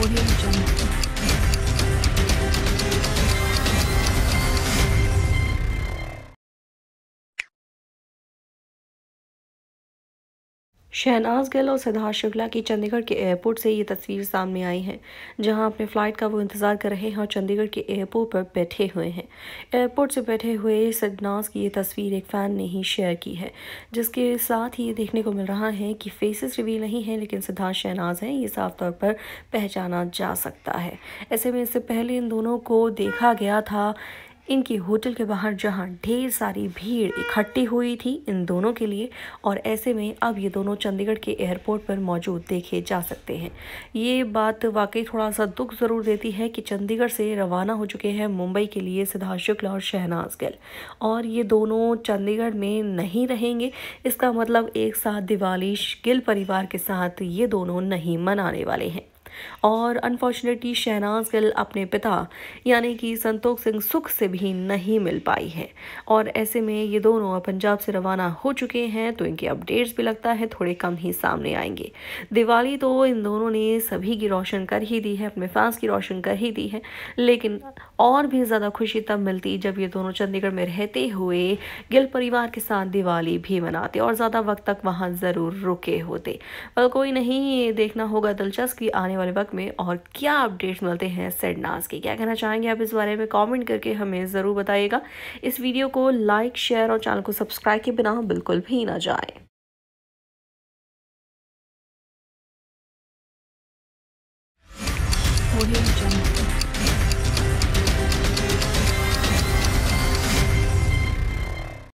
我就是真的。शहनाज गिल और सिद्धार्थ शुक्ला की चंडीगढ़ के एयरपोर्ट से ये तस्वीर सामने आई है जहां अपने फ़्लाइट का वो इंतज़ार कर रहे हैं और चंडीगढ़ के एयरपोर्ट पर बैठे हुए हैं एयरपोर्ट से बैठे हुए सिद्धार्थ की ये तस्वीर एक फ़ैन ने ही शेयर की है जिसके साथ ही ये देखने को मिल रहा है कि फेसेस रिवील नहीं है लेकिन सिद्धार्थ शहनाज हैं ये साफ तौर पर पहचाना जा सकता है ऐसे में इससे पहले इन दोनों को देखा गया था इनके होटल के बाहर जहाँ ढेर सारी भीड़ इकट्ठी हुई थी इन दोनों के लिए और ऐसे में अब ये दोनों चंडीगढ़ के एयरपोर्ट पर मौजूद देखे जा सकते हैं ये बात वाकई थोड़ा सा दुख ज़रूर देती है कि चंडीगढ़ से रवाना हो चुके हैं मुंबई के लिए सिद्धार्थ शुक्ला और शहनाज गिल और ये दोनों चंडीगढ़ में नहीं रहेंगे इसका मतलब एक साथ दिवाली गिल परिवार के साथ ये दोनों नहीं मनाने वाले हैं और अनफॉर्चुनेटली शहनाज गिल अपने पिता यानी कि संतोख सिंह सुख से भी नहीं मिल पाई है और ऐसे में ये दोनों पंजाब से रवाना हो चुके हैं तो इनके अपडेट्स भी लगता है थोड़े कम ही सामने आएंगे दिवाली तो इन दोनों ने सभी की रोशन कर ही दी है अपने फैंस की रोशन कर ही दी है लेकिन और भी ज़्यादा खुशी तब मिलती जब ये दोनों चंडीगढ़ में रहते हुए गिल परिवार के साथ दिवाली भी मनाते और ज़्यादा वक्त तक वहाँ ज़रूर रुके होते पर कोई नहीं ये देखना होगा दिलचस्प कि आने वाले आने वक्त में और क्या अपडेट्स मिलते हैं सेडनाज के क्या कहना चाहेंगे आप इस बारे में कॉमेंट करके हमें ज़रूर बताइएगा इस वीडियो को लाइक शेयर और चैनल को सब्सक्राइब के बिना बिल्कुल भी ना जाए